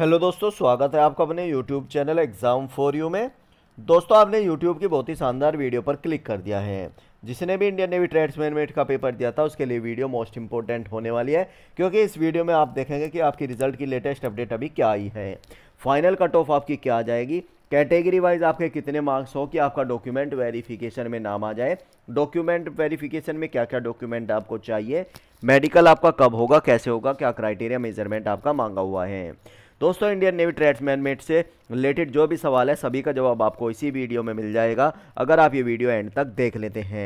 hello दोस्तों स्वागत है आपका अपने YouTube channel exam for you में दोस्तों आपने यूट्यूब की बहुत ही शानदार वीडियो पर क्लिक कर दिया है जिसने भी इंडियन नेवी ट्रेड्समैन मेट का पेपर दिया था उसके लिए वीडियो मोस्ट इंपॉर्टेंट होने वाली है क्योंकि इस वीडियो में आप देखेंगे कि आपकी रिजल्ट की लेटेस्ट अपडेट अभी क्या आई है फाइनल कट ऑफ आपकी क्या आ जाएगी कैटेगरी वाइज आपके कितने मार्क्स हो कि आपका डॉक्यूमेंट वेरिफिकेशन में नाम आ जाए डॉक्यूमेंट वेरिफिकेशन में क्या क्या डॉक्यूमेंट आपको चाहिए मेडिकल आपका कब होगा कैसे होगा क्या क्राइटेरिया मेजरमेंट आपका मांगा हुआ है दोस्तों इंडियन नेवी ट्रेड्समैन मेट से रिलेटेड जो भी सवाल है सभी का जवाब आपको इसी वीडियो में मिल जाएगा अगर आप ये वीडियो एंड तक देख लेते हैं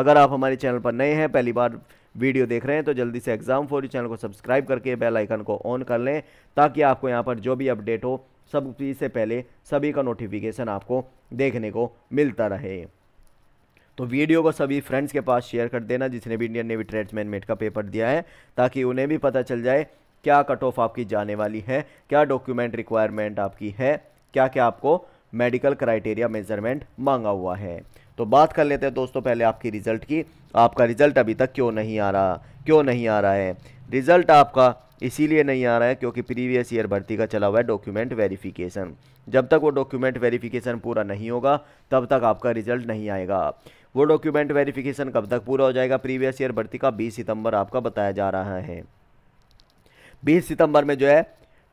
अगर आप हमारे चैनल पर नए हैं पहली बार वीडियो देख रहे हैं तो जल्दी से एग्जाम फॉर चैनल को सब्सक्राइब करके बेल आइकन को ऑन कर लें ताकि आपको यहाँ पर जो भी अपडेट हो सब चीज़ से पहले सभी का नोटिफिकेशन आपको देखने को मिलता रहे तो वीडियो को सभी फ्रेंड्स के पास शेयर कर देना जिसने भी इंडियन नेवी ट्रेड्समैन मेट का पेपर दिया है ताकि उन्हें भी पता चल जाए क्या कट ऑफ आपकी जाने वाली है क्या डॉक्यूमेंट रिक्वायरमेंट आपकी है क्या क्या आपको मेडिकल क्राइटेरिया मेजरमेंट मांगा हुआ है तो बात कर लेते हैं दोस्तों पहले आपकी रिज़ल्ट की आपका रिज़ल्ट अभी तक क्यों नहीं आ रहा क्यों नहीं आ रहा है रिज़ल्ट आपका इसीलिए नहीं आ रहा है क्योंकि प्रीवियस ईयर भर्ती का चला हुआ है डॉक्यूमेंट वेरिफिकेशन जब तक वो डॉक्यूमेंट वेरिफिकेशन पूरा नहीं होगा तब तक आपका रिजल्ट नहीं आएगा वो डॉक्यूमेंट वेरिफिकेशन कब तक पूरा हो जाएगा प्रीवियस ईयर भर्ती का 20 सितंबर आपका बताया जा रहा है बीस सितंबर में जो है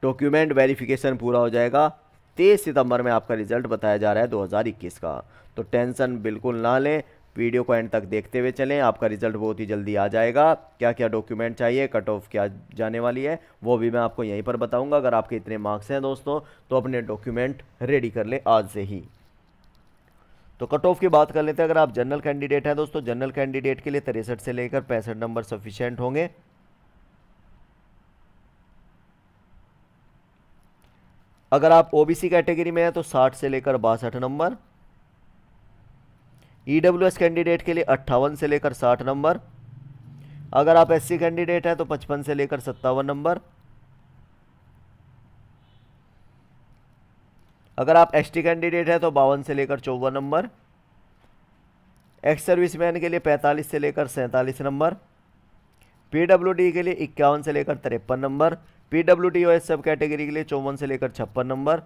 डॉक्यूमेंट वेरिफिकेशन पूरा हो जाएगा तेईस सितंबर में आपका रिजल्ट बताया जा रहा है 2021 का तो टेंशन बिल्कुल ना लें वीडियो को एंड तक देखते हुए चलें आपका रिजल्ट बहुत ही जल्दी आ जाएगा क्या क्या डॉक्यूमेंट चाहिए कट ऑफ क्या जाने वाली है वो भी मैं आपको यहीं पर बताऊंगा अगर आपके इतने मार्क्स हैं दोस्तों तो अपने डॉक्यूमेंट रेडी कर लें आज से ही तो कट ऑफ की बात कर लेते हैं अगर आप जनरल कैंडिडेट हैं दोस्तों जनरल कैंडिडेट के लिए तिरसठ से लेकर पैंसठ नंबर सफिशेंट होंगे अगर आप ओबीसी कैटेगरी में हैं तो 60 से लेकर बासठ नंबर ईडब्ल्यूएस e कैंडिडेट के लिए अट्ठावन से लेकर 60 नंबर अगर आप एससी कैंडिडेट हैं तो 55 से लेकर सत्तावन नंबर अगर आप एसटी कैंडिडेट हैं तो बावन से लेकर चौवन नंबर एक्स सर्विसमैन के लिए 45 से लेकर सैंतालीस नंबर पीडब्ल्यूडी के लिए इक्यावन से लेकर तिरपन number P W T O S सब कैटेगरी के लिए चौवन से लेकर छप्पन नंबर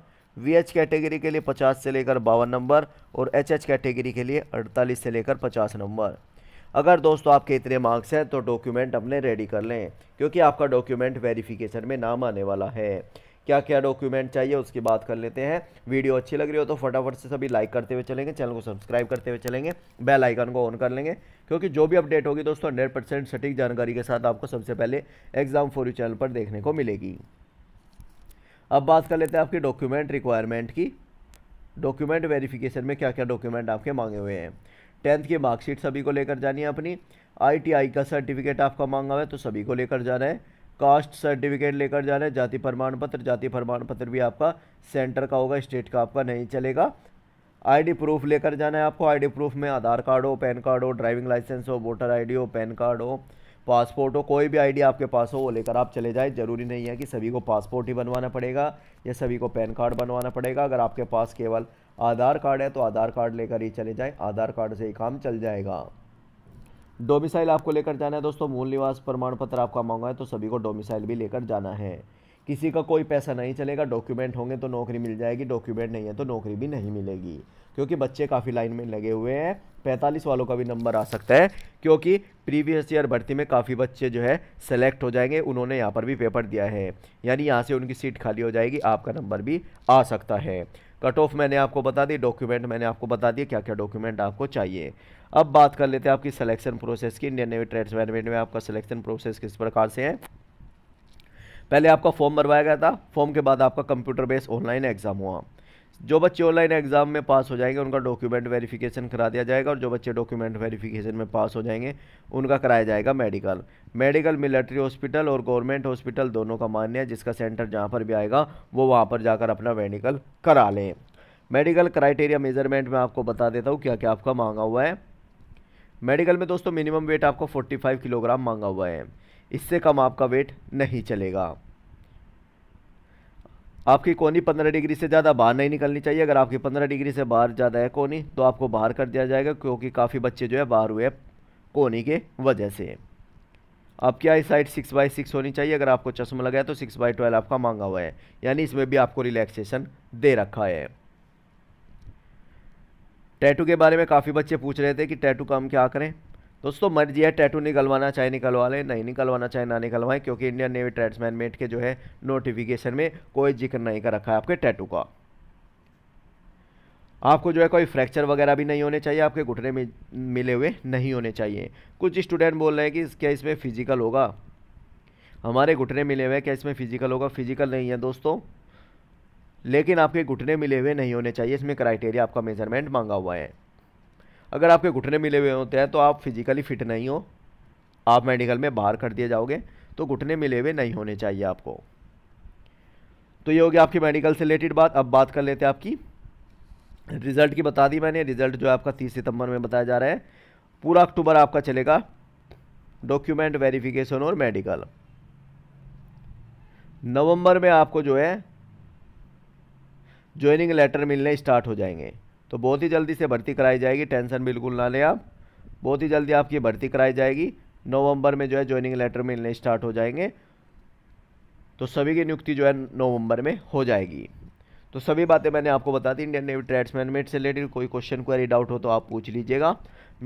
वी एच कैटेगरी के लिए पचास से लेकर बावन नंबर और एच एच कैटेगरी के लिए अड़तालीस से लेकर पचास नंबर अगर दोस्तों आपके इतने मार्क्स हैं तो डॉक्यूमेंट अपने रेडी कर लें क्योंकि आपका डॉक्यूमेंट वेरिफिकेशन में नाम आने वाला है क्या क्या डॉक्यूमेंट चाहिए उसकी बात कर लेते हैं वीडियो अच्छी लग रही हो तो फटाफट से सभी लाइक करते हुए चलेंगे चैनल को सब्सक्राइब करते हुए चलेंगे बेल आइकन को ऑन कर लेंगे क्योंकि जो भी अपडेट होगी दोस्तों हंड्रेड परसेंट सटीक जानकारी के साथ आपको सबसे पहले एग्जाम फॉर यू चैनल पर देखने को मिलेगी अब बात कर लेते हैं आपकी डॉक्यूमेंट रिक्वायरमेंट की डॉक्यूमेंट वेरिफिकेशन में क्या क्या डॉक्यूमेंट आपके मांगे हुए हैं टेंथ की मार्कशीट सभी को लेकर जानी है अपनी आईटीआई का सर्टिफिकेट आपका मांगा हुआ है तो सभी को लेकर जाना है कास्ट सर्टिफिकेट लेकर जाना है जाति प्रमाण पत्र जाति प्रमाण पत्र भी आपका सेंटर का होगा स्टेट का आपका नहीं चलेगा आईडी प्रूफ लेकर जाना है आपको आईडी प्रूफ में आधार कार्ड हो पैन कार्ड हो ड्राइविंग लाइसेंस हो वोटर आईडी हो पैन कार्ड हो पासपोर्ट हो कोई भी आईडी आपके पास हो वो लेकर आप चले जाए जरूरी नहीं है कि सभी को पासपोर्ट ही बनवाना पड़ेगा या सभी को पैन कार्ड बनवाना पड़ेगा अगर आपके पास केवल आधार कार्ड है तो आधार कार्ड लेकर ही चले जाएं आधार कार्ड से ही काम चल जाएगा डोमिसाइल आपको लेकर जाना है दोस्तों मूल निवास प्रमाण पत्र आपका मांगा है तो सभी को डोमिसाइल भी लेकर जाना है किसी का कोई पैसा नहीं चलेगा डॉक्यूमेंट होंगे तो नौकरी मिल जाएगी डॉक्यूमेंट नहीं है तो नौकरी भी नहीं मिलेगी क्योंकि बच्चे काफ़ी लाइन में लगे हुए हैं पैंतालीस वालों का भी नंबर आ सकता है क्योंकि प्रीवियस ईयर भर्ती में काफ़ी बच्चे जो है सेलेक्ट हो जाएंगे उन्होंने यहाँ पर भी पेपर दिया है यानी यहाँ से उनकी सीट खाली हो जाएगी आपका नंबर भी आ सकता है कट ऑफ मैंने आपको बता दी डॉक्यूमेंट मैंने आपको बता दिया क्या क्या डॉक्यूमेंट आपको चाहिए अब बात कर लेते हैं आपकी सिलेक्शन प्रोसेस की इंडियन नेवी ट्रेड्स मैनेजमेंट में आपका सिलेक्शन प्रोसेस किस प्रकार से है पहले आपका फॉर्म भरवाया गया था फॉर्म के बाद आपका कंप्यूटर बेस्ड ऑनलाइन एग्जाम हुआ जो बच्चे ऑनलाइन एग्ज़ाम में पास हो जाएंगे उनका डॉक्यूमेंट वेरिफिकेशन करा दिया जाएगा और जो बच्चे डॉक्यूमेंट वेरिफिकेशन में पास हो जाएंगे उनका कराया जाएगा मेडिकल मेडिकल मिलिट्री हॉस्पिटल और गवर्नमेंट हॉस्पिटल दोनों का मान्य है जिसका सेंटर जहाँ पर भी आएगा वो वहाँ पर जाकर अपना मेडिकल करा लें मेडिकल क्राइटेरिया मेजरमेंट में आपको बता देता हूँ क्या क्या आपका मांगा हुआ है मेडिकल में दोस्तों मिनिमम वेट आपको 45 किलोग्राम मांगा हुआ है इससे कम आपका वेट नहीं चलेगा आपकी कोनी पंद्रह डिग्री से ज़्यादा बाहर नहीं निकलनी चाहिए अगर आपकी पंद्रह डिग्री से बाहर ज़्यादा है कोनी तो आपको बाहर कर दिया जाएगा क्योंकि काफ़ी बच्चे जो है बाहर हुए कोनी के वजह से आपकी eyesight six by six होनी चाहिए अगर आपको चश्मा लगा है तो सिक्स बाई ट्वेल्व आपका मांगा हुआ है यानी इसमें भी आपको रिलैक्सेशन दे रखा है टैटू के बारे में काफ़ी बच्चे पूछ रहे थे कि टैटू का हम क्या करें दोस्तों मर्जी है टैटू निकलवाना चाहे निकलवा लें नहीं निकलवाना चाहे ना निकलवाएं क्योंकि इंडियन नेवी ट्रेड्समैन मेट के जो है नोटिफिकेशन में कोई जिक्र नहीं कर रखा है आपके टैटू का आपको जो है कोई फ्रैक्चर वगैरह भी नहीं होने चाहिए आपके घुटने में मिले हुए नहीं होने चाहिए कुछ स्टूडेंट बोल रहे हैं कि क्या इसमें फिजिकल होगा हमारे घुटने मिले हुए क्या इसमें फिजिकल होगा फिजिकल नहीं है दोस्तों लेकिन आपके घुटने मिले हुए नहीं होने चाहिए इसमें क्राइटेरिया आपका मेजरमेंट मांगा हुआ है अगर आपके घुटने मिले हुए होते हैं तो आप फिजिकली फिट नहीं हो आप मेडिकल में बाहर कर दिए जाओगे तो घुटने मिले हुए नहीं होने चाहिए आपको तो ये हो गया आपकी मेडिकल से रिलेटेड बात अब बात कर लेते हैं आपकी रिज़ल्ट की बता दी मैंने रिज़ल्ट जो आपका तीस सितंबर में बताया जा रहा है पूरा अक्टूबर आपका चलेगा डॉक्यूमेंट वेरिफिकेशन और मेडिकल नवंबर में आपको जो है ज्वाइनिंग लेटर मिलने स्टार्ट हो जाएंगे तो बहुत ही जल्दी से भर्ती कराई जाएगी टेंशन बिल्कुल ना लें आप बहुत ही जल्दी आपकी भर्ती कराई जाएगी नवंबर में जो है ज्वाइनिंग लेटर मिलने स्टार्ट हो जाएंगे तो सभी की नियुक्ति जो है नवंबर में हो जाएगी तो सभी बातें मैंने आपको बता दी इंडियन नेवी ट्रेड्समैन मेट से रिलेटेड कोई क्वेश्चन क्वेरी डाउट हो तो आप पूछ लीजिएगा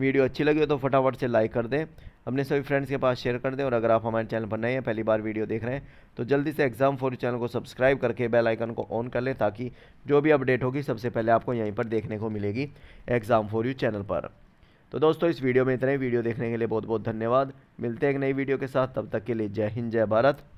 वीडियो अच्छी लगी हो तो फटाफट से लाइक कर दें अपने सभी फ्रेंड्स के पास शेयर कर दें और अगर आप हमारे चैनल पर नए हैं पहली बार वीडियो देख रहे हैं तो जल्दी से एग्जाम फॉर चैनल को सब्सक्राइब करके बेल आइकन को ऑन कर लें ताकि जो भी अपडेट होगी सबसे पहले आपको यहीं पर देखने को मिलेगी एग्ज़ाम फॉर यू चैनल पर तो दोस्तों इस वीडियो में इतना ही वीडियो देखने के लिए बहुत बहुत धन्यवाद मिलते हैं एक नई वीडियो के साथ तब तक के लिए जय हिंद जय भारत